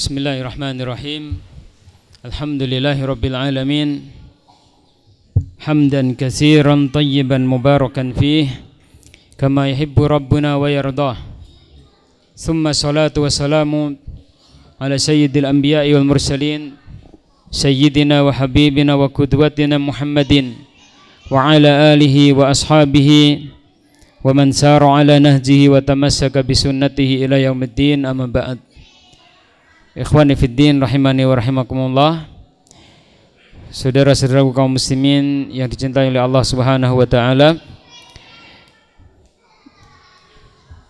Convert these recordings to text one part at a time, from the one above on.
بسم الله الرحمن الرحيم الحمد لله رب العالمين حمدا كثيرا طيبا مباركا فيه كما يحب ربنا ويرضاه ثم الصلاة والسلام على سيد الأنبياء والمرسلين سيدنا وحبيبنا وقدوتنا محمد وعلى آله وأصحابه ومن سار على نهجه وتمسك بسنته إلى يوم الدين أما بعد Ikhwani fiddin rahimani wa rahimakumullah. Saudara-saudaraku kaum muslimin yang dicintai oleh Allah Subhanahu wa taala.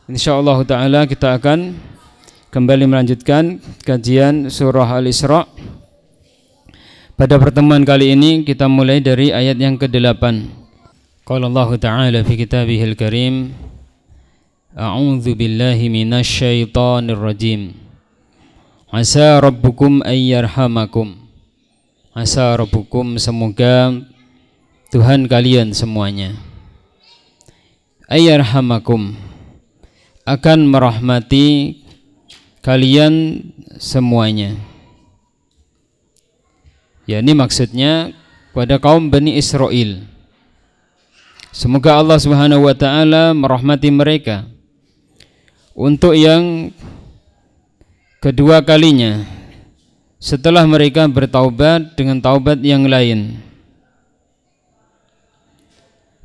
Insyaallah taala kita akan kembali melanjutkan kajian surah Al-Isra. Pada pertemuan kali ini kita mulai dari ayat yang ke-8. Qala Allah taala fi kitabihil karim. A'udzu billahi minasy syaithanir rajim. Asa rabbukum ayyarhamakum Asa rabbukum semoga Tuhan kalian semuanya Ayyarhamakum Akan merahmati kalian semuanya Ya ini maksudnya pada kaum Bani Israel Semoga Allah Subhanahu wa taala merahmati mereka. Untuk yang kedua kalinya setelah mereka bertaubat dengan taubat yang lain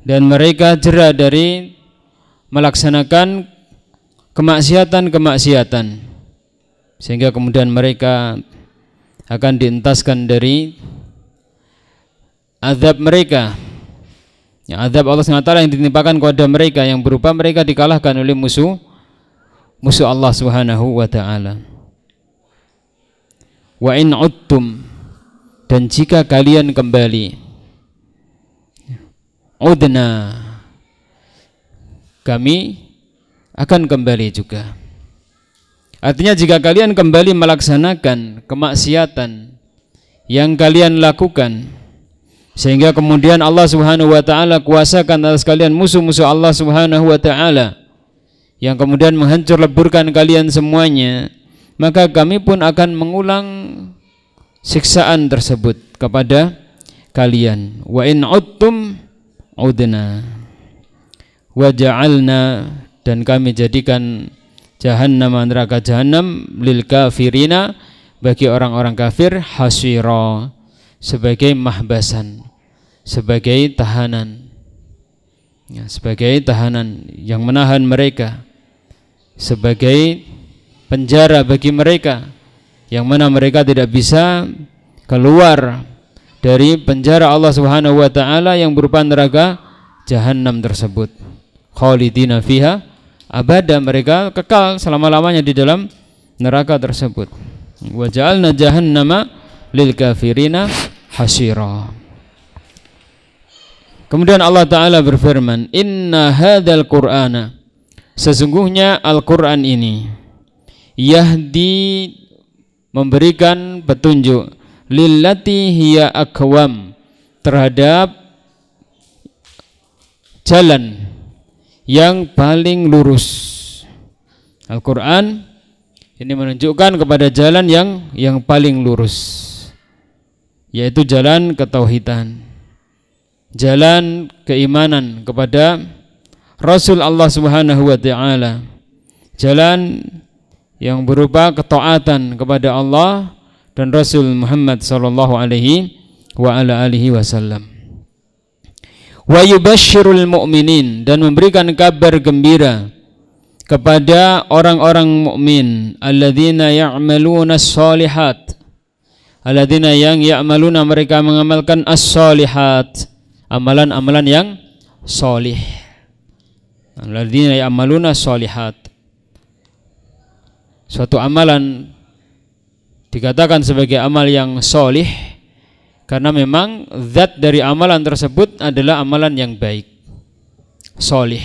dan mereka jera dari melaksanakan kemaksiatan-kemaksiatan sehingga kemudian mereka akan dientaskan dari azab mereka ya, azab Allah SWT yang ditimpakan kepada mereka yang berupa mereka dikalahkan oleh musuh musuh Allah Subhanahu wa taala wa in uttum dan jika kalian kembali udna kami akan kembali juga artinya jika kalian kembali melaksanakan kemaksiatan yang kalian lakukan sehingga kemudian Allah Subhanahu wa taala kuasakan atas kalian musuh-musuh Allah Subhanahu wa taala yang kemudian menghancur leburkan kalian semuanya maka kami pun akan mengulang siksaan tersebut kepada kalian wa in uttum udna wa ja'alna dan kami jadikan jahannam neraka jahannam lil kafirina bagi orang-orang kafir hasira sebagai mahbasan sebagai tahanan ya, sebagai tahanan yang menahan mereka sebagai penjara bagi mereka yang mana mereka tidak bisa keluar dari penjara Allah Subhanahu wa taala yang berupa neraka jahanam tersebut. Khalidina fiha abada mereka kekal selama-lamanya di dalam neraka tersebut. Wa ja'alna jahannama lil kafirina hasira. Kemudian Allah Ta'ala berfirman Inna hadal Qur'ana Sesungguhnya Al-Quran ini yahdi memberikan petunjuk lillati hiya akwam terhadap jalan yang paling lurus. Al-Qur'an ini menunjukkan kepada jalan yang yang paling lurus yaitu jalan ketauhidan. Jalan keimanan kepada Rasul Allah Subhanahu wa taala. Jalan yang berupa ketaatan kepada Allah dan Rasul Muhammad sallallahu alaihi wa ala alihi wasallam. Wa yubashshirul mu'minin dan memberikan kabar gembira kepada orang-orang mukmin alladzina ya'maluna sholihat alladzina yang ya'maluna mereka mengamalkan as-sholihat amalan-amalan yang solih alladzina ya'maluna sholihat suatu amalan dikatakan sebagai amal yang solih karena memang zat dari amalan tersebut adalah amalan yang baik solih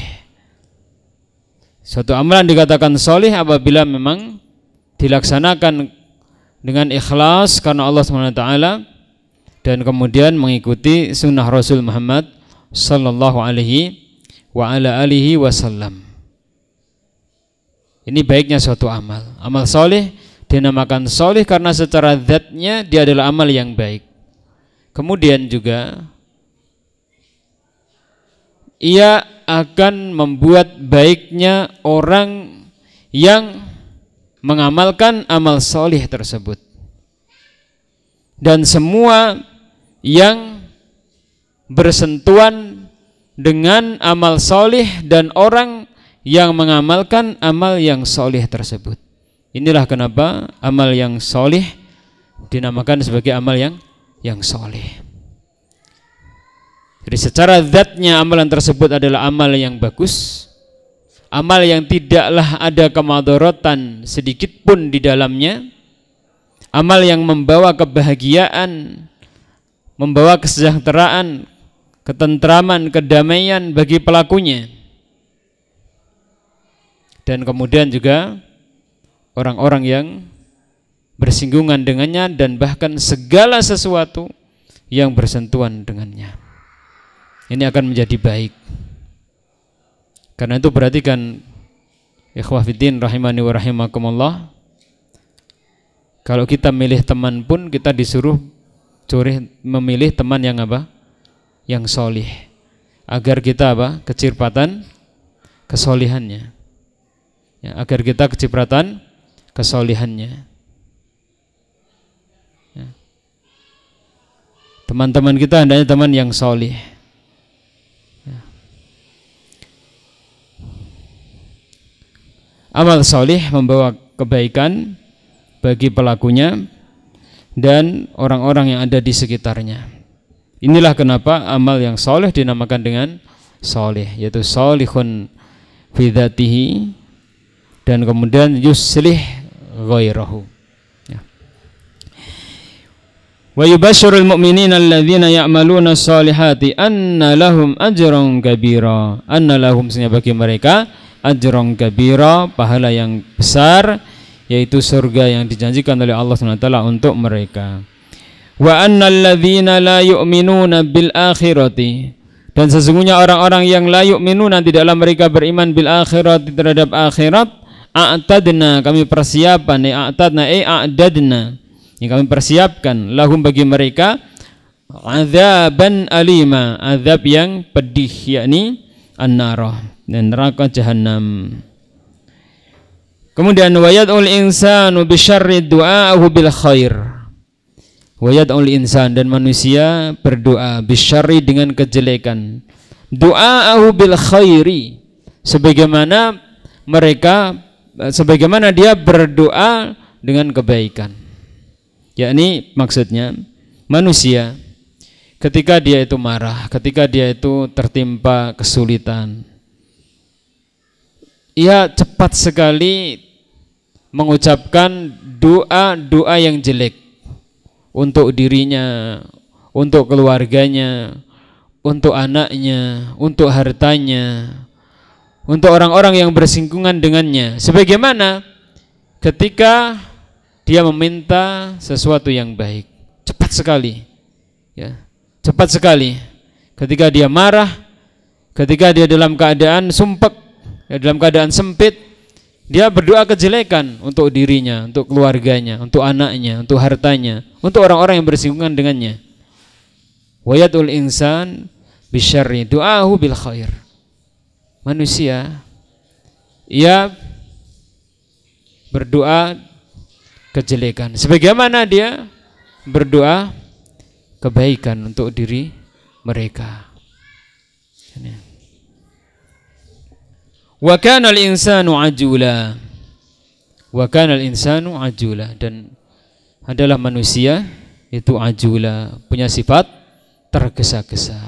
suatu amalan dikatakan solih apabila memang dilaksanakan dengan ikhlas karena Allah SWT dan kemudian mengikuti sunnah Rasul Muhammad Sallallahu Alaihi wa ala alihi wasallam. Ini baiknya suatu amal. Amal soleh dinamakan soleh karena secara zatnya dia adalah amal yang baik. Kemudian juga ia akan membuat baiknya orang yang mengamalkan amal soleh tersebut. Dan semua yang bersentuhan dengan amal soleh dan orang yang mengamalkan amal yang soleh tersebut. Inilah kenapa amal yang soleh dinamakan sebagai amal yang yang soleh. Jadi secara zatnya amalan tersebut adalah amal yang bagus, amal yang tidaklah ada kemadorotan sedikit pun di dalamnya, amal yang membawa kebahagiaan, membawa kesejahteraan, ketentraman, kedamaian bagi pelakunya dan kemudian juga orang-orang yang bersinggungan dengannya dan bahkan segala sesuatu yang bersentuhan dengannya. Ini akan menjadi baik. Karena itu perhatikan ikhwah rahimani wa rahimakumullah. Kalau kita milih teman pun kita disuruh curih memilih teman yang apa? Yang solih. Agar kita apa? Kecirpatan kesolihannya ya, agar kita kecipratan kesolihannya ya. teman-teman ya. kita hendaknya teman yang solih ya. amal solih membawa kebaikan bagi pelakunya dan orang-orang yang ada di sekitarnya inilah kenapa amal yang soleh dinamakan dengan soleh yaitu solihun fidatihi dan kemudian yuslih ghairahu ya. Wa yubashirul mu'minina alladhina ya'maluna salihati anna lahum ajran kabira. Anna lahum sesungguhnya bagi mereka ajran kabira, pahala yang besar yaitu surga yang dijanjikan oleh Allah SWT untuk mereka. Wa anna alladhina la yu'minuna bil akhirati dan sesungguhnya orang-orang yang la yu'minuna tidaklah mereka beriman bil akhirati terhadap akhirat a'tadna kami persiapan ya a'tadna eh a'dadna yang kami persiapkan lahum bagi mereka azaban alima azab yang pedih yakni an dan neraka jahanam kemudian ul insanu syarri du'a'uhu bil khair ul insan dan manusia berdoa syarri dengan kejelekan du'a'uhu bil khairi sebagaimana mereka Eh, sebagaimana dia berdoa dengan kebaikan. Yakni maksudnya manusia ketika dia itu marah, ketika dia itu tertimpa kesulitan, ia cepat sekali mengucapkan doa-doa yang jelek untuk dirinya, untuk keluarganya, untuk anaknya, untuk hartanya, untuk orang-orang yang bersinggungan dengannya sebagaimana ketika dia meminta sesuatu yang baik cepat sekali ya cepat sekali ketika dia marah ketika dia dalam keadaan sumpek ya, dalam keadaan sempit dia berdoa kejelekan untuk dirinya untuk keluarganya untuk anaknya untuk hartanya untuk orang-orang yang bersinggungan dengannya wayatul insan bisyarri du'ahu bil khair manusia ia berdoa kejelekan sebagaimana dia berdoa kebaikan untuk diri mereka wa kana al-insanu ajula wa kana al-insanu ajula dan adalah manusia itu ajula punya sifat tergesa-gesa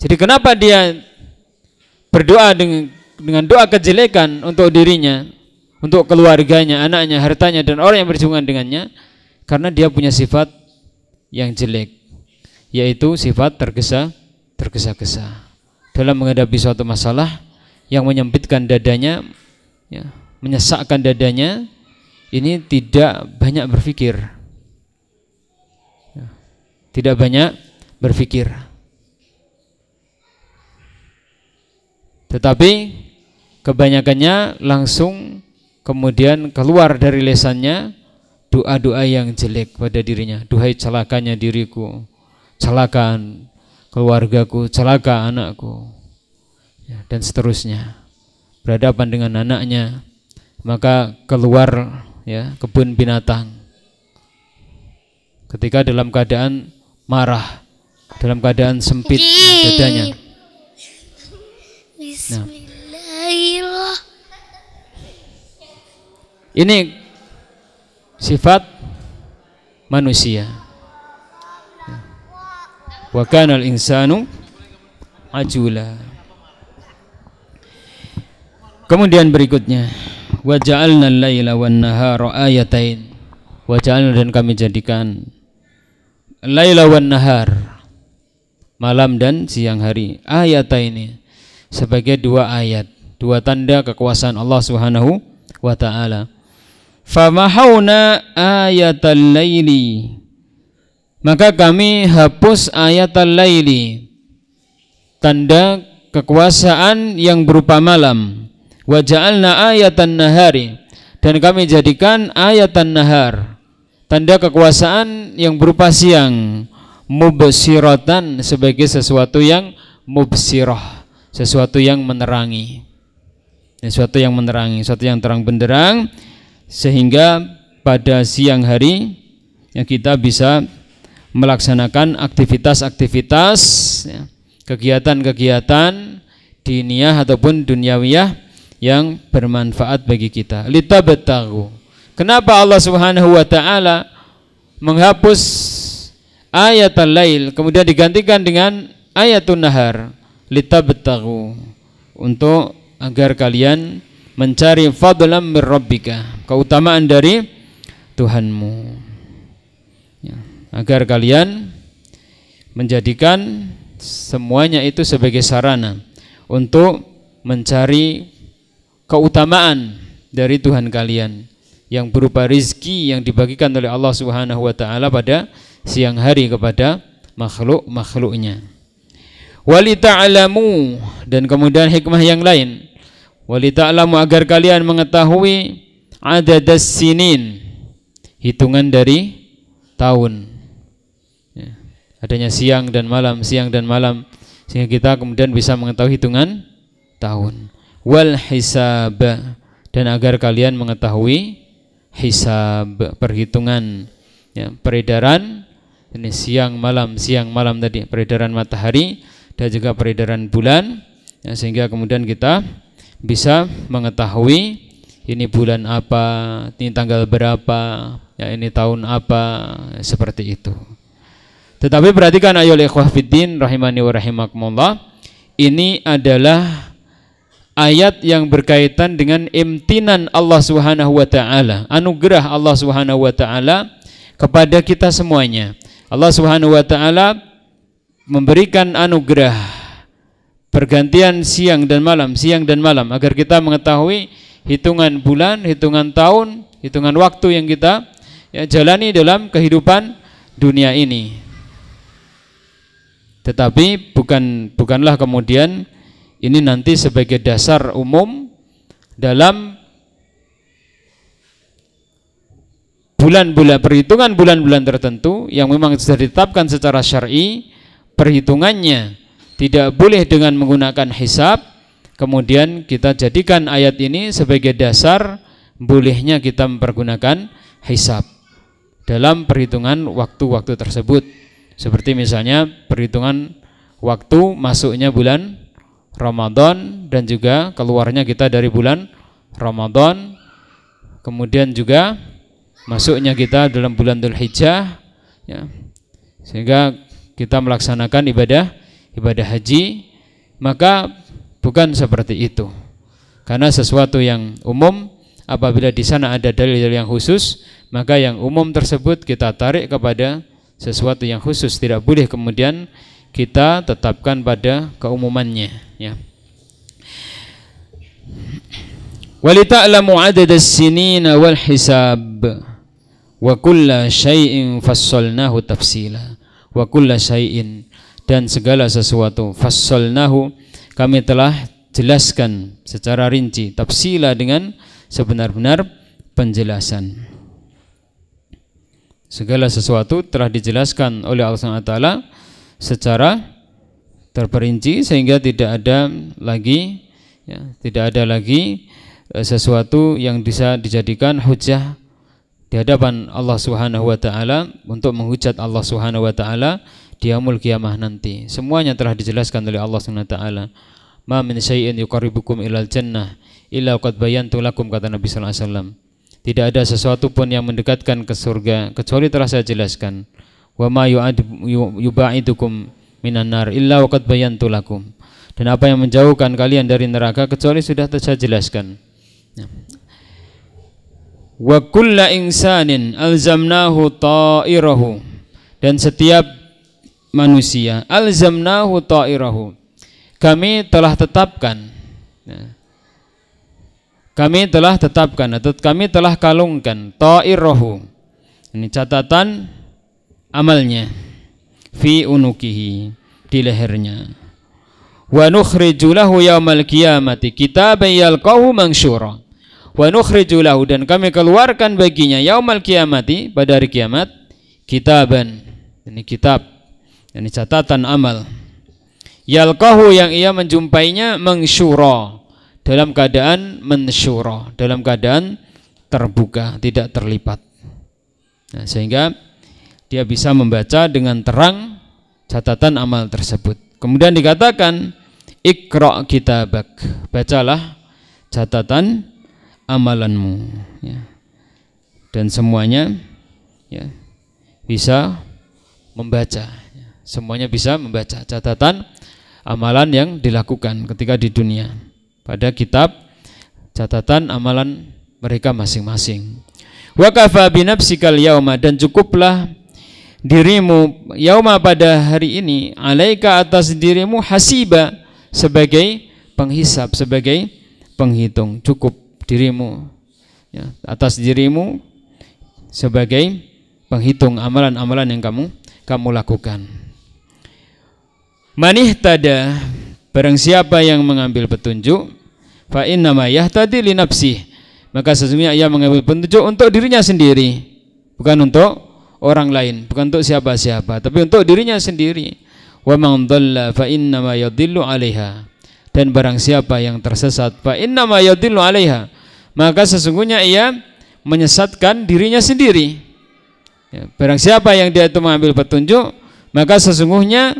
jadi kenapa dia berdoa dengan, dengan doa kejelekan untuk dirinya, untuk keluarganya, anaknya, hartanya dan orang yang berhubungan dengannya karena dia punya sifat yang jelek yaitu sifat tergesa tergesa-gesa dalam menghadapi suatu masalah yang menyempitkan dadanya ya, menyesakkan dadanya ini tidak banyak berpikir ya, tidak banyak berpikir Tetapi kebanyakannya langsung kemudian keluar dari lesannya doa-doa yang jelek pada dirinya. Duhai celakanya diriku, celakaan keluargaku, celaka anakku, ya, dan seterusnya. Berhadapan dengan anaknya, maka keluar ya kebun binatang. Ketika dalam keadaan marah, dalam keadaan sempit ya, dadanya. Bismillah. Ini sifat manusia. Wa kana al-insanu ajula. Kemudian berikutnya, wa ja'alna al-laila wan nahara ayatain. Wa ja'alna dan kami jadikan laila wan nahar malam dan siang hari ayat ini sebagai dua ayat, dua tanda kekuasaan Allah Subhanahu wa taala. Famahauna ayatal laili. Maka kami hapus ayatal laili. Tanda kekuasaan yang berupa malam. Wa ja'alna ayatan nahari dan kami jadikan ayatan nahar tanda kekuasaan yang berupa siang mubsiratan sebagai sesuatu yang mubsirah sesuatu yang menerangi sesuatu yang menerangi sesuatu yang terang benderang sehingga pada siang hari yang kita bisa melaksanakan aktivitas-aktivitas ya, kegiatan-kegiatan diniyah ataupun duniawiyah yang bermanfaat bagi kita lita betahu kenapa Allah subhanahu wa ta'ala menghapus ayat al-lail kemudian digantikan dengan ayatun nahar Lita litabtaghu untuk agar kalian mencari fadlan min rabbika, keutamaan dari Tuhanmu. Ya, agar kalian menjadikan semuanya itu sebagai sarana untuk mencari keutamaan dari Tuhan kalian yang berupa rizki yang dibagikan oleh Allah Subhanahu wa taala pada siang hari kepada makhluk-makhluknya walita'lamu dan kemudian hikmah yang lain walita'lamu agar kalian mengetahui adadas sinin hitungan dari tahun ya. adanya siang dan malam siang dan malam sehingga kita kemudian bisa mengetahui hitungan tahun wal hisab dan agar kalian mengetahui hisab perhitungan ya, peredaran ini siang malam siang malam tadi peredaran matahari dan juga peredaran bulan ya, sehingga kemudian kita bisa mengetahui ini bulan apa, ini tanggal berapa, ya ini tahun apa, ya, seperti itu. Tetapi perhatikan ayol ikhwah fiddin rahimani wa rahimakumullah. Ini adalah ayat yang berkaitan dengan imtinan Allah Subhanahu wa taala, anugerah Allah Subhanahu wa taala kepada kita semuanya. Allah Subhanahu wa taala memberikan anugerah pergantian siang dan malam, siang dan malam agar kita mengetahui hitungan bulan, hitungan tahun, hitungan waktu yang kita ya, jalani dalam kehidupan dunia ini. Tetapi bukan bukanlah kemudian ini nanti sebagai dasar umum dalam bulan-bulan perhitungan bulan-bulan tertentu yang memang sudah ditetapkan secara syar'i perhitungannya tidak boleh dengan menggunakan hisab kemudian kita jadikan ayat ini sebagai dasar bolehnya kita mempergunakan hisab dalam perhitungan waktu-waktu tersebut seperti misalnya perhitungan waktu masuknya bulan Ramadan dan juga keluarnya kita dari bulan Ramadan kemudian juga masuknya kita dalam bulan Hijjah ya. sehingga kita melaksanakan ibadah ibadah haji maka bukan seperti itu karena sesuatu yang umum apabila di sana ada dalil-dalil yang khusus maka yang umum tersebut kita tarik kepada sesuatu yang khusus tidak boleh kemudian kita tetapkan pada keumumannya ya walita'lamu adadas sinin wal hisab wa kulla syai'in fassalnahu tafsila wa kulla syai'in dan segala sesuatu fassalnahu kami telah jelaskan secara rinci tafsila dengan sebenar-benar penjelasan segala sesuatu telah dijelaskan oleh Allah SWT secara terperinci sehingga tidak ada lagi ya, tidak ada lagi eh, sesuatu yang bisa dijadikan hujah di hadapan Allah Subhanahu wa taala untuk menghujat Allah Subhanahu wa taala di yaumul kiamah nanti. Semuanya telah dijelaskan oleh Allah Subhanahu wa taala. Ma min syai'in yuqarribukum ilal jannah illa qad bayantu lakum kata Nabi sallallahu alaihi wasallam. Tidak ada sesuatu pun yang mendekatkan ke surga kecuali telah saya jelaskan. Wa ma yuba'idukum minan nar illa qad bayantu lakum. Dan apa yang menjauhkan kalian dari neraka kecuali sudah saya jelaskan. Nah. Wa kulla insanin alzamnahu ta'irahu dan setiap manusia alzamnahu ta'irahu kami telah tetapkan nah. kami telah tetapkan atau kami telah kalungkan ta'irahu ini catatan amalnya fi unukihi di lehernya wa nukhrijulahu lahu yaumal qiyamati kitaban yalqahu wa nukhriju lahu dan kami keluarkan baginya yaumal kiamati pada hari kiamat kitaban ini kitab ini catatan amal yalqahu yang ia menjumpainya mengsyura dalam keadaan mensyura dalam keadaan terbuka tidak terlipat nah, sehingga dia bisa membaca dengan terang catatan amal tersebut kemudian dikatakan ikra kitabak bacalah catatan amalanmu ya. dan semuanya ya, bisa membaca ya. semuanya bisa membaca catatan amalan yang dilakukan ketika di dunia pada kitab catatan amalan mereka masing-masing wa yauma dan cukuplah dirimu yauma pada hari ini alaika atas dirimu hasiba sebagai penghisap sebagai penghitung cukup dirimu ya, atas dirimu sebagai penghitung amalan-amalan yang kamu kamu lakukan. Manih tada barang siapa yang mengambil petunjuk fa innama yahtadi li nafsi maka sesungguhnya ia mengambil petunjuk untuk dirinya sendiri bukan untuk orang lain bukan untuk siapa-siapa tapi untuk dirinya sendiri wa man dhalla fa ma yadhillu 'alaiha dan barang siapa yang tersesat fa innama yadillu 'alaiha maka sesungguhnya ia menyesatkan dirinya sendiri ya, barang siapa yang dia itu mengambil petunjuk maka sesungguhnya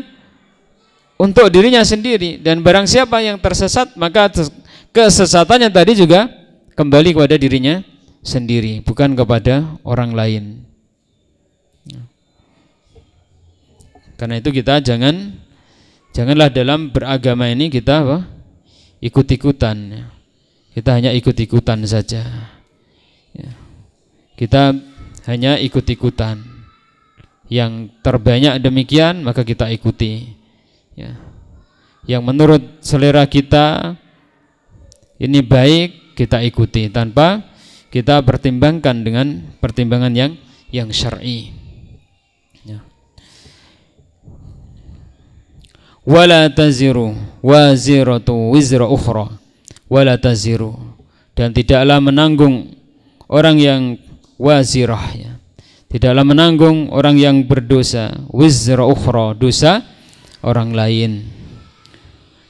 untuk dirinya sendiri dan barang siapa yang tersesat maka kesesatannya tadi juga kembali kepada dirinya sendiri bukan kepada orang lain ya. karena itu kita jangan Janganlah dalam beragama ini kita apa? ikut-ikutan. Ya. Kita hanya ikut-ikutan saja. Ya. Kita hanya ikut-ikutan. Yang terbanyak demikian maka kita ikuti. Ya. Yang menurut selera kita ini baik kita ikuti tanpa kita pertimbangkan dengan pertimbangan yang yang syar'i. wala taziru waziratu wizra ukhra wala taziru dan tidaklah menanggung orang yang wazirah ya. tidaklah menanggung orang yang berdosa wizra ukhra dosa orang lain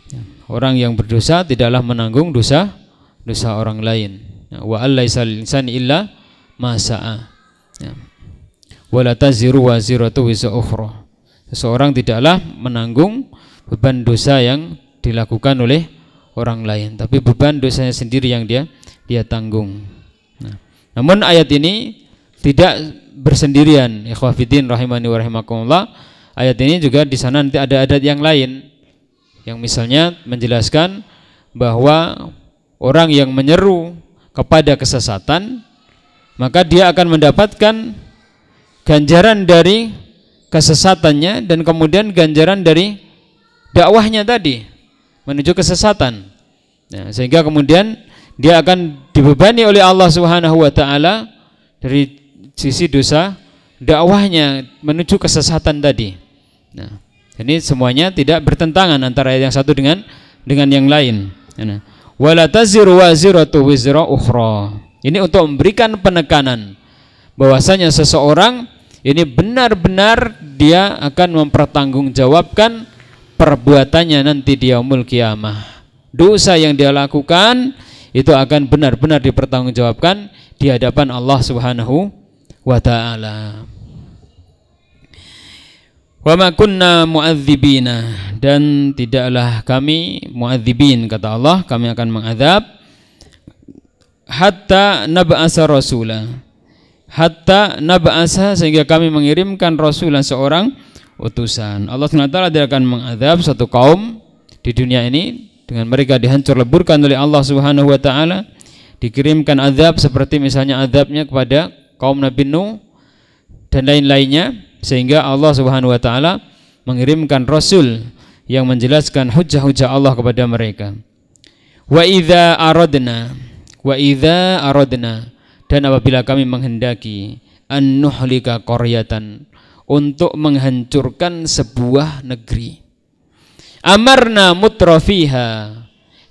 ya, orang yang berdosa tidaklah menanggung dosa dosa orang lain ya, wa allaisal insani illa masaa ya. wala taziru waziratu wizra ukhra seseorang tidaklah menanggung beban dosa yang dilakukan oleh orang lain tapi beban dosanya sendiri yang dia dia tanggung nah, namun ayat ini tidak bersendirian ikhwafidin rahimani wa rahimakumullah ayat ini juga di sana nanti ada adat yang lain yang misalnya menjelaskan bahwa orang yang menyeru kepada kesesatan maka dia akan mendapatkan ganjaran dari kesesatannya dan kemudian ganjaran dari dakwahnya tadi menuju kesesatan. ya, sehingga kemudian dia akan dibebani oleh Allah Subhanahu wa taala dari sisi dosa dakwahnya menuju kesesatan tadi. Nah, ini semuanya tidak bertentangan antara yang satu dengan dengan yang lain. Ya, nah. wala taziru waziratu wizra ukhra. Ini untuk memberikan penekanan bahwasanya seseorang ini benar-benar dia akan mempertanggungjawabkan perbuatannya nanti di yaumul kiamah. Dosa yang dia lakukan itu akan benar-benar dipertanggungjawabkan di hadapan Allah Subhanahu wa taala. Wa ma mu'adzibina dan tidaklah kami mu'adzibin kata Allah, kami akan mengadab hatta nab'asa rasula. Hatta nab'asa sehingga kami mengirimkan rasulan seorang utusan. Allah SWT tidak akan mengadab satu kaum di dunia ini dengan mereka dihancur leburkan oleh Allah Subhanahu wa taala dikirimkan azab seperti misalnya azabnya kepada kaum Nabi Nuh dan lain-lainnya sehingga Allah Subhanahu wa taala mengirimkan rasul yang menjelaskan hujah-hujah Allah kepada mereka. Wa idza aradna wa idza aradna dan apabila kami menghendaki an nuhlika qaryatan untuk menghancurkan sebuah negeri. Amarna mutrafiha.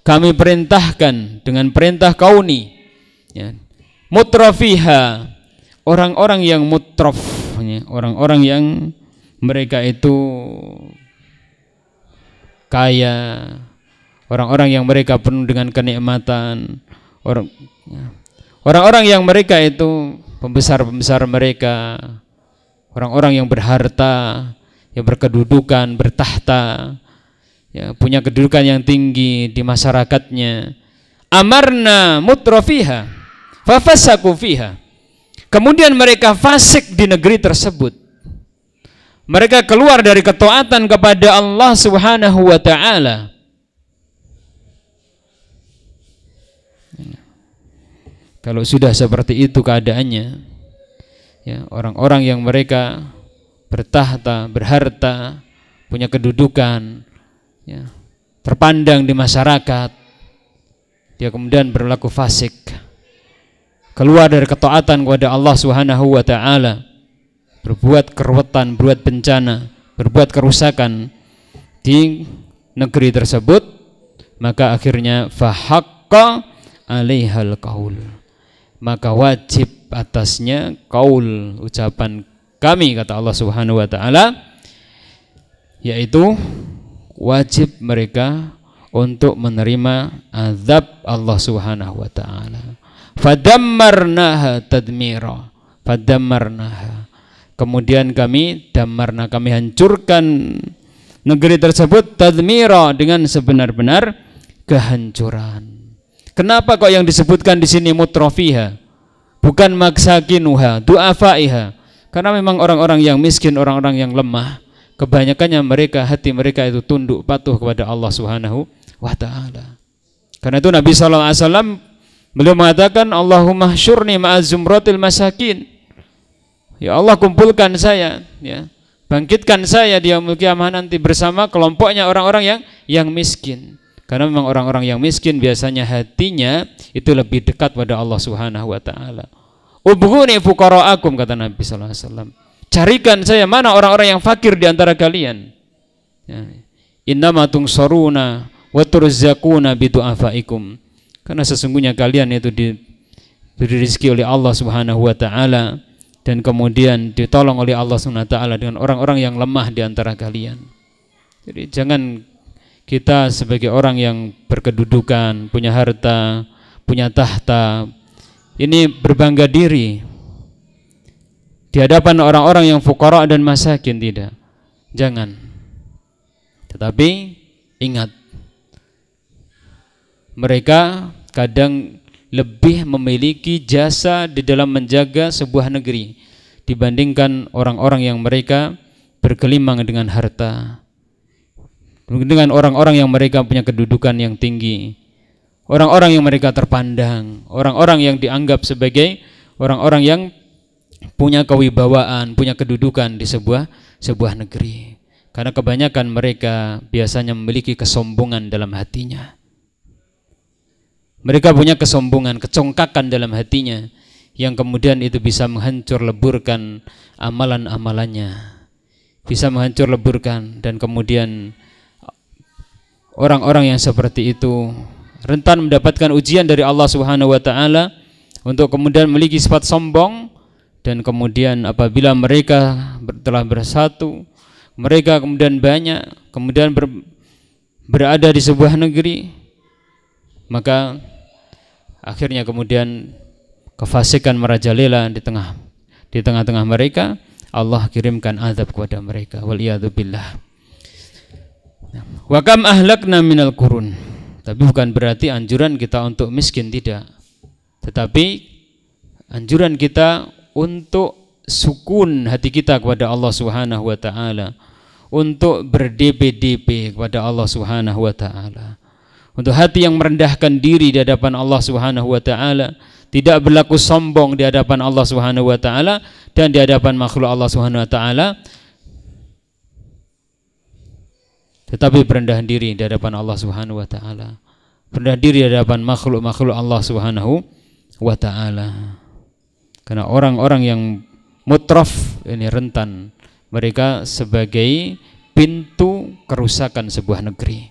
Kami perintahkan dengan perintah kauni. Ya. Mutrafiha. Orang-orang yang mutrof, ya. Orang-orang yang mereka itu kaya. Orang-orang yang mereka penuh dengan kenikmatan. Ya. Orang-orang yang mereka itu pembesar-pembesar mereka Orang-orang yang berharta, yang berkedudukan, bertahta, ya, punya kedudukan yang tinggi di masyarakatnya. Amarna mutrofiha, fafasaku fiha. Kemudian mereka fasik di negeri tersebut. Mereka keluar dari ketaatan kepada Allah Subhanahu wa taala. Kalau sudah seperti itu keadaannya, ya orang-orang yang mereka bertahta, berharta, punya kedudukan, ya, terpandang di masyarakat, dia kemudian berlaku fasik, keluar dari ketaatan kepada Allah Subhanahu wa taala, berbuat keruwetan, berbuat bencana, berbuat kerusakan di negeri tersebut, maka akhirnya fahaqqa alaihal qaul maka wajib atasnya kaul ucapan kami kata Allah Subhanahu wa taala yaitu wajib mereka untuk menerima azab Allah Subhanahu wa taala. fadamarnaha tadmira. fadamarnaha Kemudian kami damarna kami hancurkan negeri tersebut tadmira dengan sebenar-benar kehancuran. Kenapa kok yang disebutkan di sini mutrofiha? Bukan maksakinuha, du'afaiha. Karena memang orang-orang yang miskin, orang-orang yang lemah, kebanyakannya mereka hati mereka itu tunduk patuh kepada Allah Subhanahu wa taala. Karena itu Nabi sallallahu alaihi wasallam beliau mengatakan Allahumma syurni ma'azumratil masakin. Ya Allah kumpulkan saya ya. Bangkitkan saya di yaumul nanti bersama kelompoknya orang-orang yang yang miskin. Karena memang orang-orang yang miskin biasanya hatinya itu lebih dekat pada Allah Subhanahu wa taala. Ubghuni fuqara'akum kata Nabi sallallahu alaihi wasallam. Carikan saya mana orang-orang yang fakir di antara kalian. Ya. Innama tungsaruna wa turzaquna bidu'afaikum. Karena sesungguhnya kalian itu diberi rezeki oleh Allah Subhanahu wa taala dan kemudian ditolong oleh Allah Subhanahu wa taala dengan orang-orang yang lemah di antara kalian. Jadi jangan kita sebagai orang yang berkedudukan, punya harta, punya tahta, ini berbangga diri di hadapan orang-orang yang fukara dan masakin tidak. Jangan. Tetapi ingat mereka kadang lebih memiliki jasa di dalam menjaga sebuah negeri dibandingkan orang-orang yang mereka berkelimang dengan harta dengan orang-orang yang mereka punya kedudukan yang tinggi orang-orang yang mereka terpandang orang-orang yang dianggap sebagai orang-orang yang punya kewibawaan punya kedudukan di sebuah sebuah negeri karena kebanyakan mereka biasanya memiliki kesombongan dalam hatinya mereka punya kesombongan kecongkakan dalam hatinya yang kemudian itu bisa menghancur leburkan amalan-amalannya bisa menghancur leburkan dan kemudian orang-orang yang seperti itu rentan mendapatkan ujian dari Allah Subhanahu wa taala untuk kemudian memiliki sifat sombong dan kemudian apabila mereka telah bersatu mereka kemudian banyak kemudian ber, berada di sebuah negeri maka akhirnya kemudian kefasikan merajalela di tengah di tengah-tengah mereka Allah kirimkan azab kepada mereka wal billah Nah, Wakam ahlak naminal kurun. Tapi bukan berarti anjuran kita untuk miskin tidak. Tetapi anjuran kita untuk sukun hati kita kepada Allah Subhanahu wa taala. Untuk berdp kepada Allah Subhanahu wa taala. Untuk hati yang merendahkan diri di hadapan Allah Subhanahu wa taala, tidak berlaku sombong di hadapan Allah Subhanahu wa taala dan di hadapan makhluk Allah Subhanahu wa taala tetapi perendahan diri di hadapan Allah Subhanahu wa taala. Perendahan diri di hadapan makhluk-makhluk Allah Subhanahu wa taala. Karena orang-orang yang mutraf ini rentan mereka sebagai pintu kerusakan sebuah negeri.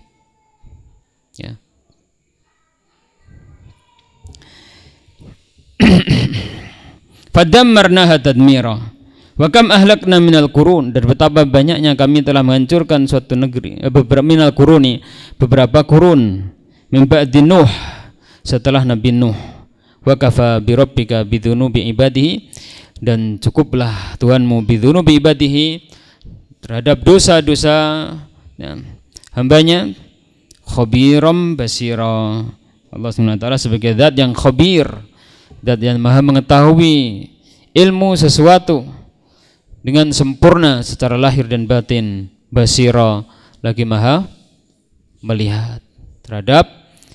Ya. Fadammarnaha tadmira Wakam ahlak minal kurun dan betapa banyaknya kami telah menghancurkan suatu negeri eh, beberapa minal kuruni beberapa kurun mimba dinuh setelah Nabi Nuh wakafa bidunu bi ibadihi dan cukuplah Tuhanmu bi ibadihi terhadap dosa-dosa ya, hambanya khobirom basiro Allah SWT sebagai zat yang khobir zat yang maha mengetahui ilmu sesuatu dengan sempurna secara lahir dan batin basira lagi maha melihat terhadap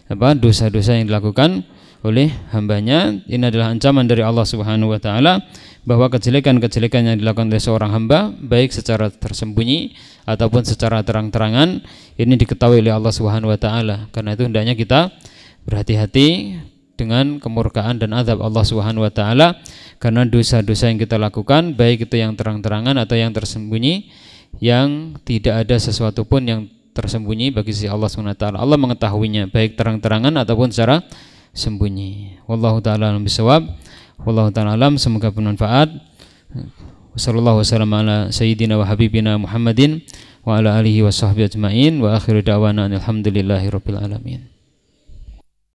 apa dosa-dosa yang dilakukan oleh hambanya ini adalah ancaman dari Allah Subhanahu wa taala bahwa kejelekan-kejelekan yang dilakukan oleh seorang hamba baik secara tersembunyi ataupun secara terang-terangan ini diketahui oleh Allah Subhanahu wa taala karena itu hendaknya kita berhati-hati dengan kemurkaan dan azab Allah Subhanahu wa taala karena dosa-dosa yang kita lakukan baik itu yang terang-terangan atau yang tersembunyi yang tidak ada sesuatu pun yang tersembunyi bagi si Allah Subhanahu wa taala. Allah mengetahuinya baik terang-terangan ataupun secara sembunyi. Wallahu taala alam bisawab. Wallahu taala alam semoga bermanfaat. Wassallallahu wasallam ala sayyidina wa habibina Muhammadin wa ala alihi wa sahbihi ajmain wa akhiru da'wana alhamdulillahi rabbil alamin.